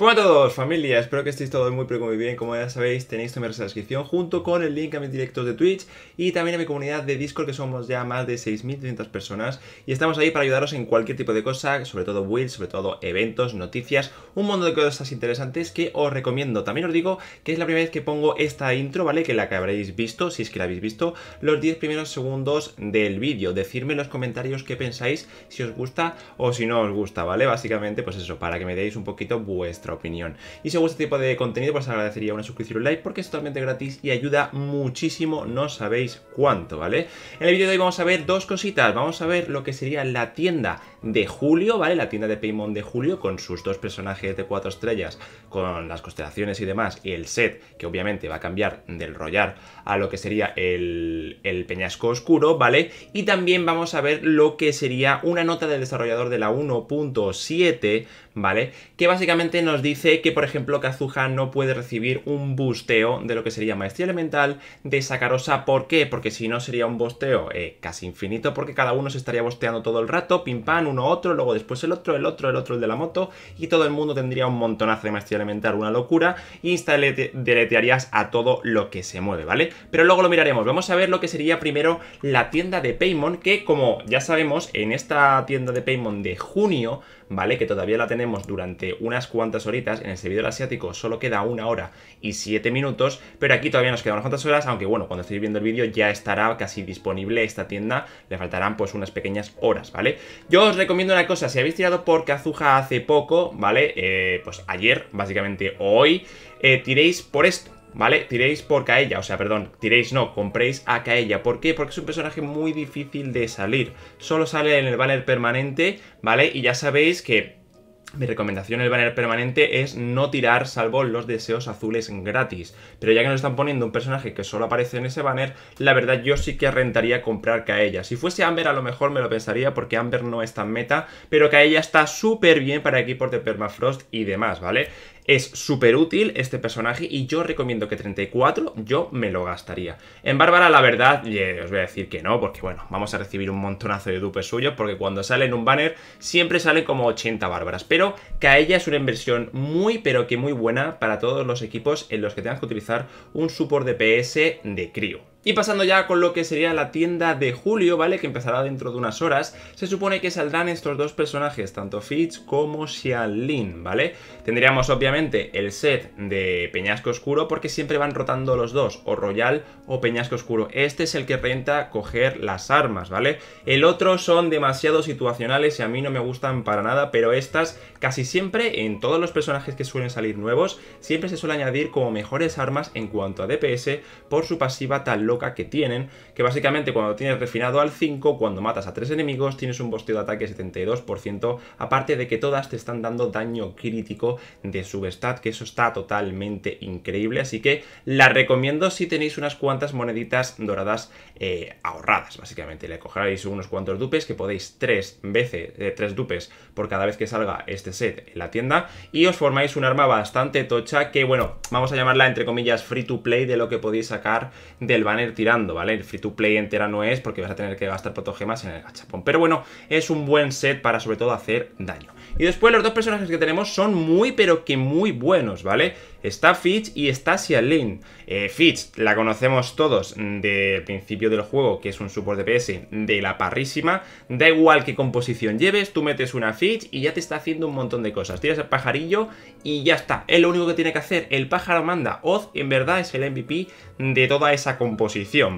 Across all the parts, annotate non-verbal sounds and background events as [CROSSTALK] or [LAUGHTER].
Hola a todos, familia, espero que estéis todos muy muy bien, como ya sabéis tenéis en de descripción junto con el link a mis directos de Twitch y también a mi comunidad de Discord que somos ya más de 6.300 personas y estamos ahí para ayudaros en cualquier tipo de cosa, sobre todo builds, sobre todo eventos, noticias, un montón de cosas interesantes que os recomiendo. También os digo que es la primera vez que pongo esta intro, ¿vale? Que la que habréis visto, si es que la habéis visto, los 10 primeros segundos del vídeo. Decidme en los comentarios qué pensáis, si os gusta o si no os gusta, ¿vale? Básicamente pues eso, para que me deis un poquito vuestro opinión. Y si os gusta este tipo de contenido, pues agradecería una suscripción y un like porque es totalmente gratis y ayuda muchísimo, no sabéis cuánto, ¿vale? En el vídeo de hoy vamos a ver dos cositas. Vamos a ver lo que sería la tienda de julio, ¿vale? La tienda de Paymon de julio con sus dos personajes de cuatro estrellas, con las constelaciones y demás, y el set que obviamente va a cambiar del rollar a lo que sería el, Peñasco Oscuro, ¿vale? Y también vamos a ver lo que sería una nota del desarrollador de la 1.7, ¿vale? Que básicamente nos dice que, por ejemplo, Kazuha no puede recibir un busteo de lo que sería Maestría Elemental de Sakarosa. ¿Por qué? Porque si no sería un busteo eh, casi infinito, porque cada uno se estaría bosteando todo el rato, pim pam, uno otro, luego después el otro, el otro, el otro, el de la moto, y todo el mundo tendría un montonazo de maestría elemental, una locura, y instalarías a todo lo que se mueve, ¿vale? Pero luego lo miraremos, vamos a ver lo que sería primero la tienda de Paymon, que como ya sabemos, en esta tienda de Paymon de junio ¿vale? Que todavía la tenemos durante unas cuantas horitas. En el servidor asiático solo queda una hora y siete minutos, pero aquí todavía nos quedan unas cuantas horas, aunque bueno, cuando estéis viendo el vídeo ya estará casi disponible esta tienda. Le faltarán pues unas pequeñas horas, ¿vale? Yo os recomiendo una cosa, si habéis tirado por Kazuha hace poco, ¿vale? Eh, pues ayer, básicamente, hoy, eh, tiréis por esto. ¿vale? Tiréis por Kaella, o sea, perdón, tiréis no, compréis a Kaella. ¿Por qué? Porque es un personaje muy difícil de salir. Solo sale en el banner permanente, ¿vale? Y ya sabéis que mi recomendación en el banner permanente es no tirar salvo los deseos azules gratis. Pero ya que nos están poniendo un personaje que solo aparece en ese banner, la verdad yo sí que rentaría comprar Kaella. Si fuese Amber a lo mejor me lo pensaría porque Amber no es tan meta, pero Kaella está súper bien para equipos de permafrost y demás, ¿vale? Es súper útil este personaje y yo recomiendo que 34 yo me lo gastaría. En Bárbara, la verdad, eh, os voy a decir que no, porque bueno, vamos a recibir un montonazo de dupes suyos, porque cuando sale en un banner siempre salen como 80 Bárbaras, pero que a ella es una inversión muy, pero que muy buena para todos los equipos en los que tengas que utilizar un support DPS de crío. Y pasando ya con lo que sería la tienda de julio, ¿vale? Que empezará dentro de unas horas. Se supone que saldrán estos dos personajes, tanto Fitz como Xialin, ¿vale? Tendríamos obviamente el set de Peñasco Oscuro porque siempre van rotando los dos, o Royal o Peñasco Oscuro. Este es el que renta coger las armas, ¿vale? El otro son demasiado situacionales y a mí no me gustan para nada, pero estas casi siempre, en todos los personajes que suelen salir nuevos, siempre se suele añadir como mejores armas en cuanto a DPS por su pasiva tal loca que tienen, que básicamente cuando tienes refinado al 5, cuando matas a 3 enemigos, tienes un bosteo de ataque 72%, aparte de que todas te están dando daño crítico de subestad que eso está totalmente increíble, así que la recomiendo si tenéis unas cuantas moneditas doradas eh, ahorradas, básicamente. Le cogeréis unos cuantos dupes, que podéis 3 veces, de eh, 3 dupes por cada vez que salga este set en la tienda, y os formáis un arma bastante tocha, que bueno, vamos a llamarla entre comillas free to play de lo que podéis sacar del banner ir tirando, ¿vale? El free to play entera no es porque vas a tener que gastar protogemas en el gachapón. Pero bueno, es un buen set para sobre todo hacer daño. Y después los dos personajes que tenemos son muy pero que muy buenos, ¿vale? Está Fitch y está Xialin. Eh, Fitch la conocemos todos del principio del juego, que es un support PS de la parrísima. Da igual qué composición lleves, tú metes una Fitch y ya te está haciendo un montón de cosas. Tiras el pajarillo y ya está. Es lo único que tiene que hacer. El pájaro manda. Oz en verdad es el MVP de toda esa composición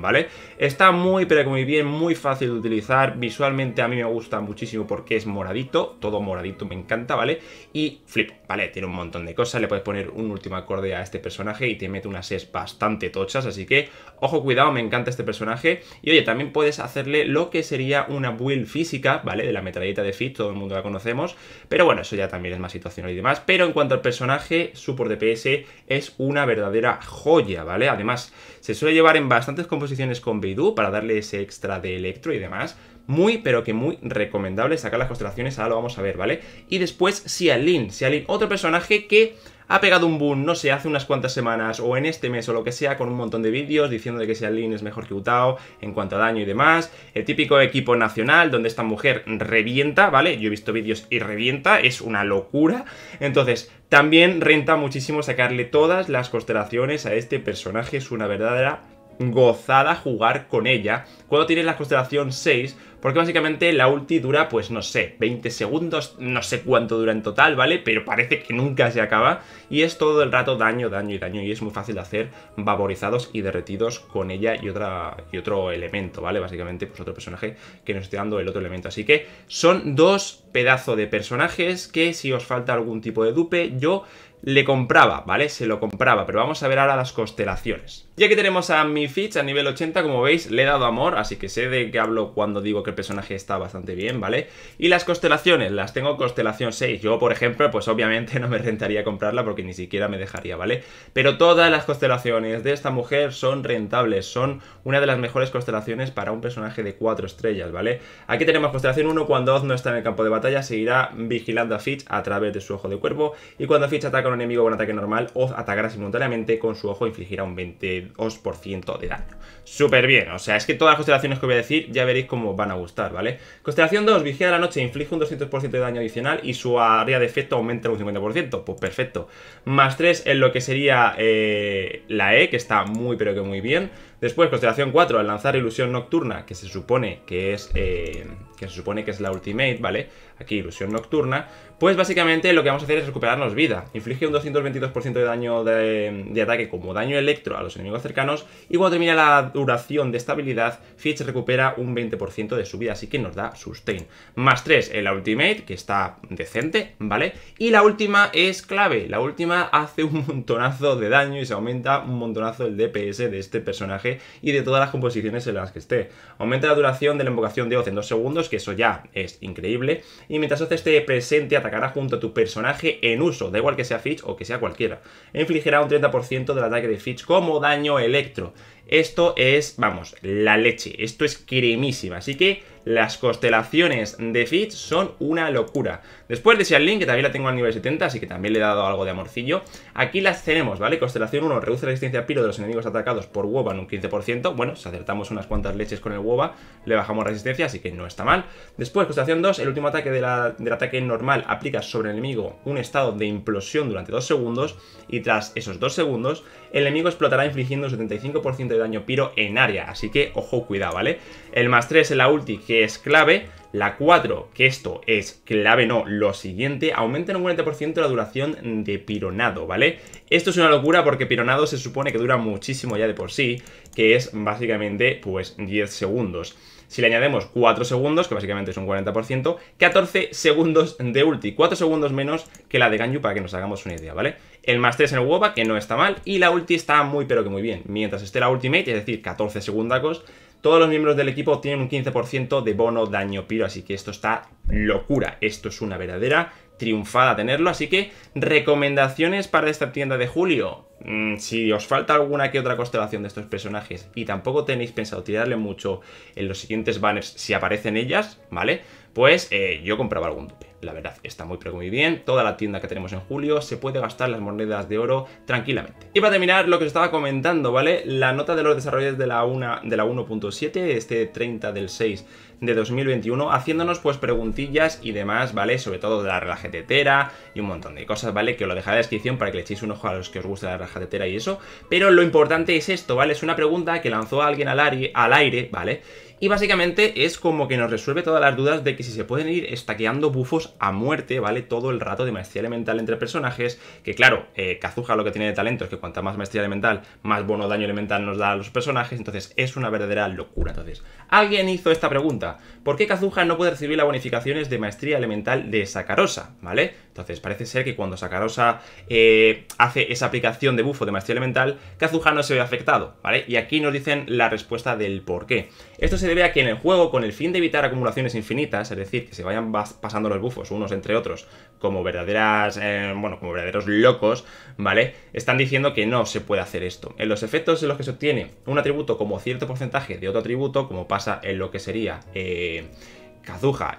¿vale? Está muy, pero muy bien, muy fácil de utilizar. Visualmente a mí me gusta muchísimo porque es moradito, todo moradito me encanta, ¿vale? Y flip, ¿vale? Tiene un montón de cosas, le puedes poner un último acorde a este personaje y te mete unas es bastante tochas, así que ojo, cuidado, me encanta este personaje. Y oye, también puedes hacerle lo que sería una build física, ¿vale? De la metralleta de Fit, todo el mundo la conocemos, pero bueno, eso ya también es más situacional y demás. Pero en cuanto al personaje, su por DPS es una verdadera joya, ¿vale? Además, se suele llevar en base bastantes composiciones con Beidou para darle ese extra de electro y demás. Muy, pero que muy recomendable sacar las constelaciones, ahora lo vamos a ver, ¿vale? Y después Xialin, Xialin, otro personaje que ha pegado un boom, no sé, hace unas cuantas semanas o en este mes o lo que sea, con un montón de vídeos diciendo de que Xialin es mejor que Utao en cuanto a daño y demás. El típico equipo nacional donde esta mujer revienta, ¿vale? Yo he visto vídeos y revienta, es una locura. Entonces, también renta muchísimo sacarle todas las constelaciones a este personaje, es una verdadera gozada jugar con ella cuando tiene la constelación 6, porque básicamente la ulti dura, pues no sé, 20 segundos, no sé cuánto dura en total, ¿vale? Pero parece que nunca se acaba y es todo el rato daño, daño y daño y es muy fácil de hacer vaporizados y derretidos con ella y, otra, y otro elemento, ¿vale? Básicamente, pues otro personaje que nos esté dando el otro elemento. Así que son dos pedazos de personajes que si os falta algún tipo de dupe, yo le compraba, ¿vale? Se lo compraba, pero vamos a ver ahora las constelaciones. Ya que tenemos a mi Fitch a nivel 80, como veis, le he dado amor, así que sé de qué hablo cuando digo que el personaje está bastante bien, ¿vale? Y las constelaciones, las tengo constelación 6. Yo, por ejemplo, pues obviamente no me rentaría comprarla porque ni siquiera me dejaría, ¿vale? Pero todas las constelaciones de esta mujer son rentables, son una de las mejores constelaciones para un personaje de 4 estrellas, ¿vale? Aquí tenemos constelación 1, cuando Oz no está en el campo de batalla, seguirá vigilando a Fitch a través de su ojo de cuervo, y cuando Fitch ataca un enemigo con ataque normal o atacará simultáneamente con su ojo e infligirá un 22% de daño. Súper bien, o sea, es que todas las constelaciones que voy a decir ya veréis cómo van a gustar, ¿vale? Constelación 2, vigía de la noche, inflige un 200% de daño adicional y su área de efecto aumenta un 50%, pues perfecto. Más 3 en lo que sería eh, la E, que está muy pero que muy bien. Después, constelación 4, al lanzar ilusión nocturna, que se supone que es. Eh, que se supone que es la ultimate, ¿vale? Aquí, ilusión nocturna. Pues básicamente lo que vamos a hacer es recuperarnos vida. Inflige que un 222% de daño de, ataque como daño electro a los enemigos cercanos y cuando termina la duración de estabilidad habilidad, Fitch recupera un 20% de su vida, así que nos da sustain. Más 3 en la ultimate, que está decente, ¿vale? Y la última es clave, la última hace un montonazo de daño y se aumenta un montonazo el DPS de este personaje y de todas las composiciones en las que esté. Aumenta la duración de la invocación de Oz en 2 segundos, que eso ya es increíble, y mientras Oz esté presente atacará junto a tu personaje en uso, da igual que sea Fitch o que sea cualquiera. Infligirá un 30% del ataque de Fitch como daño electro. Esto es, vamos, la leche. Esto es cremísima. Así que las constelaciones de Fitch son una locura. Después de link, que también la tengo al nivel 70, así que también le he dado algo de amorcillo. Aquí las tenemos, ¿vale? Constelación 1 reduce la resistencia a piro de los enemigos atacados por Woba en un 15%. Bueno, si acertamos unas cuantas leches con el Woba, le bajamos resistencia, así que no está mal. Después, constelación 2, el último ataque del ataque normal aplica sobre el enemigo un estado de implosión durante 2 segundos y tras esos 2 segundos, el enemigo explotará infligiendo un 75% de daño piro en área, así que ojo cuidado, ¿vale? El más 3 en la ulti, que es clave, la 4, que esto es clave, no, lo siguiente, aumenta en un 40% la duración de pironado, ¿vale? Esto es una locura porque pironado se supone que dura muchísimo ya de por sí, que es básicamente pues 10 segundos. Si le añadimos 4 segundos, que básicamente es un 40%, 14 segundos de ulti, 4 segundos menos que la de Ganyu para que nos hagamos una idea, ¿vale? El más 3 en el WOBA, que no está mal, y la ulti está muy pero que muy bien. Mientras esté la ultimate, es decir, 14 segundos todos los miembros del equipo tienen un 15% de bono daño piro, así que esto está locura. Esto es una verdadera triunfada tenerlo. Así que recomendaciones para esta tienda de julio. Mm, si os falta alguna que otra constelación de estos personajes y tampoco tenéis pensado tirarle mucho en los siguientes banners si aparecen ellas, ¿vale? Pues eh, yo compraba algún dupe. La verdad, está muy pero muy bien. Toda la tienda que tenemos en julio se puede gastar las monedas de oro tranquilamente. Y para terminar, lo que os estaba comentando, ¿vale? La nota de los desarrollos de la 1.7, de la 1.7 este 30 del 6 de 2021 haciéndonos pues preguntillas y demás, ¿vale? Sobre todo de la raja tetera y un montón de cosas, ¿vale? Que os lo dejaré en la descripción para que le echéis un ojo a los que os guste la raja tetera y eso. Pero lo importante es esto, ¿vale? Es una pregunta que lanzó alguien al, aire, al aire, ¿vale? Y básicamente es como que nos resuelve todas las dudas de que si se pueden ir estaqueando bufos a muerte, ¿vale? Todo el rato de maestría elemental entre personajes, que claro, eh, lo que tiene de talento es que cuanta más maestría elemental, más bono daño elemental nos da a los personajes, entonces es una verdadera locura. Entonces, alguien hizo esta pregunta, ¿Por qué Kazuha no puede recibir las bonificaciones de maestría elemental de Sakarosa? ¿Vale? Entonces parece ser que cuando Sakarosa eh, hace esa aplicación de bufo de maestría elemental, Kazuha no se ve afectado, ¿vale? Y aquí nos dicen la respuesta del por qué. Esto se debe a que en el juego, con el fin de evitar acumulaciones infinitas, es decir, que se vayan pasando los bufos unos entre otros como verdaderas, eh, bueno, como verdaderos locos, ¿vale? Están diciendo que no se puede hacer esto. En los efectos en los que se obtiene un atributo como cierto porcentaje de otro atributo, como pasa en lo que sería eh,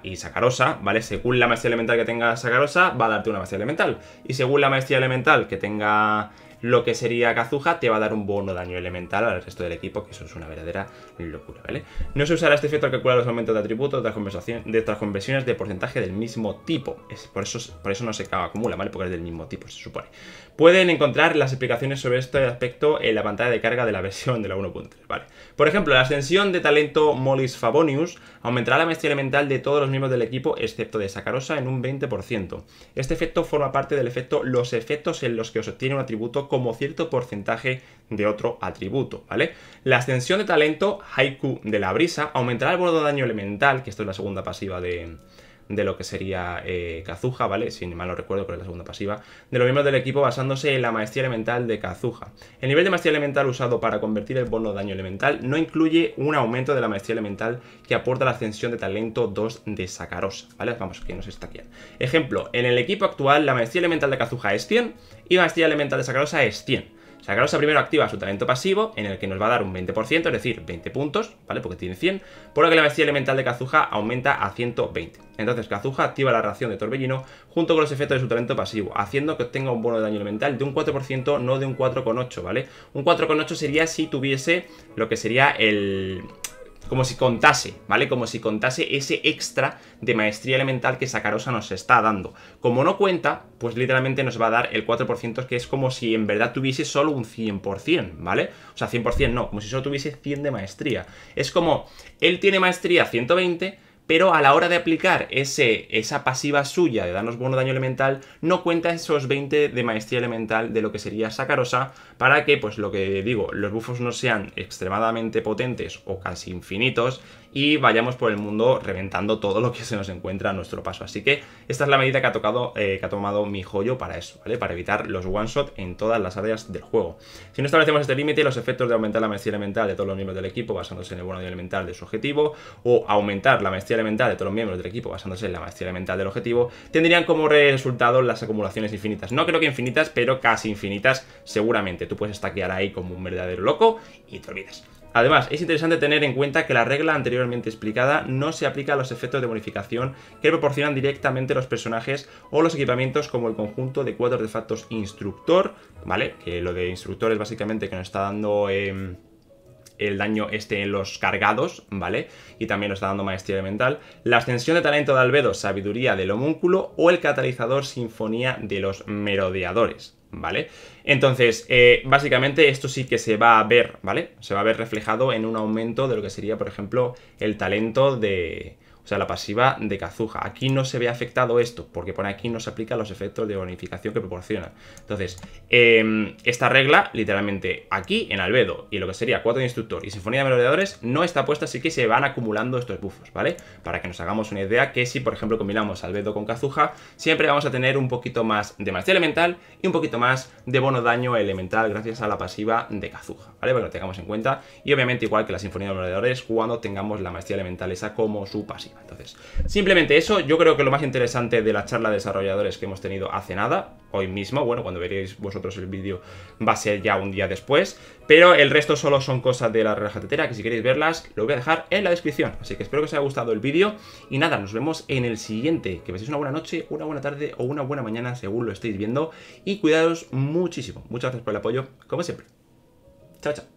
y Sacarosa ¿vale? Según la maestría elemental que tenga Sacarosa va a darte una maestría elemental. Y según la maestría elemental que tenga lo que sería Kazuha, te va a dar un bono daño elemental al resto del equipo, que eso es una verdadera locura, ¿vale? No se usará este efecto al calcular los aumentos de atributos de otras conversiones de porcentaje del mismo tipo. Es por, eso, por eso no se acumula, ¿vale? Porque es del mismo tipo, se supone. Pueden encontrar las explicaciones sobre este aspecto en la pantalla de carga de la [LAUGHS] versión de la 1.3, ¿vale? Por ejemplo, la ascensión de talento Molis Fabonius aumentará la maestría elemental de todos los miembros del equipo, excepto de Sakarosa, en un 20%. Este efecto forma parte del efecto los efectos en los que os obtiene un atributo como cierto porcentaje de otro atributo, ¿vale? La extensión de talento Haiku de la brisa aumentará el borde de daño elemental, que esto es la segunda pasiva de, de lo que sería Cazuja, eh, ¿vale? Si mal no recuerdo, creo es la segunda pasiva, de los miembros del equipo basándose en la maestría elemental de Cazuja. El nivel de maestría elemental usado para convertir el bono de daño elemental no incluye un aumento de la maestría elemental que aporta la ascensión de talento 2 de Sakarosa, ¿vale? Vamos, que nos está aquí. Ejemplo, en el equipo actual la maestría elemental de Cazuja es 100 y maestría elemental de Sakarosa es 100. Sacarosa primero activa su talento pasivo, en el que nos va a dar un 20%, es decir, 20 puntos, ¿vale? Porque tiene 100, por lo que la bestia elemental de Kazuha aumenta a 120. Entonces, Kazuha activa la ración de Torbellino junto con los efectos de su talento pasivo, haciendo que obtenga un bono de daño elemental de un 4%, no de un 4,8, ¿vale? Un 4,8 sería si tuviese lo que sería el, como si contase, ¿vale? Como si contase ese extra de maestría elemental que Sakarosa nos está dando. Como no cuenta, pues literalmente nos va a dar el 4%, que es como si en verdad tuviese solo un 100%, ¿vale? O sea, 100% no, como si solo tuviese 100 de maestría. Es como, él tiene maestría 120, pero a la hora de aplicar ese, esa pasiva suya de darnos bono daño elemental, no cuenta esos 20 de maestría elemental de lo que sería Sacarosa, para que, pues lo que digo, los bufos no sean extremadamente potentes o casi infinitos, y vayamos por el mundo reventando todo lo que se nos encuentra a nuestro paso. Así que esta es la medida que ha, tocado, eh, que ha tomado mi joyo para eso, ¿vale? Para evitar los one-shot en todas las áreas del juego. Si no establecemos este límite, los efectos de aumentar la maestría elemental de todos los miembros del equipo basándose en el bono elemental de su objetivo o aumentar la maestría elemental de todos los miembros del equipo basándose en la maestría elemental del objetivo tendrían como resultado las acumulaciones infinitas. No creo que infinitas, pero casi infinitas seguramente. Tú puedes stackear ahí como un verdadero loco y te olvidas. Además, es interesante tener en cuenta que la regla anteriormente explicada no se aplica a los efectos de bonificación que proporcionan directamente los personajes o los equipamientos como el conjunto de cuatro artefactos instructor, ¿vale? Que lo de instructor es básicamente que nos está dando... Em, el daño este en los cargados, ¿vale? Y también nos está dando maestría elemental. La ascensión de talento de Albedo, sabiduría del homúnculo o el catalizador sinfonía de los merodeadores. ¿vale? Entonces, eh, básicamente esto sí que se va a ver, ¿vale? Se va a ver reflejado en un aumento de lo que sería, por ejemplo, el talento de, o sea, la pasiva de Cazuja Aquí no se ve afectado esto, porque por aquí no se aplican los efectos de bonificación que proporciona. Entonces, em, esta regla, literalmente, aquí en Albedo, y lo que sería Cuatro de Instructor y Sinfonía de valoreadores, no está puesta, así que se van acumulando estos buffos, ¿vale? Para que nos hagamos una idea que si, por ejemplo, combinamos Albedo con Cazuja siempre vamos a tener un poquito más de maestría elemental y un poquito más de bono daño elemental gracias a la pasiva de Cazuja, ¿vale? Para lo tengamos en cuenta. Y obviamente, igual que la Sinfonía de valoreadores, cuando tengamos la maestría elemental esa como su pasiva. Entonces, simplemente eso, yo creo que lo más interesante de la charla de desarrolladores que hemos tenido hace nada, hoy mismo, bueno, cuando veréis vosotros el vídeo va a ser ya un día después, pero el resto solo son cosas de la relaja tetera, que si queréis verlas, lo voy a dejar en la descripción. Así que espero que os haya gustado el vídeo y nada, nos vemos en el siguiente. Que paséis una buena noche, una buena tarde o una buena mañana según lo estéis viendo y cuidaos muchísimo. Muchas gracias por el apoyo, como siempre. Chao, chao.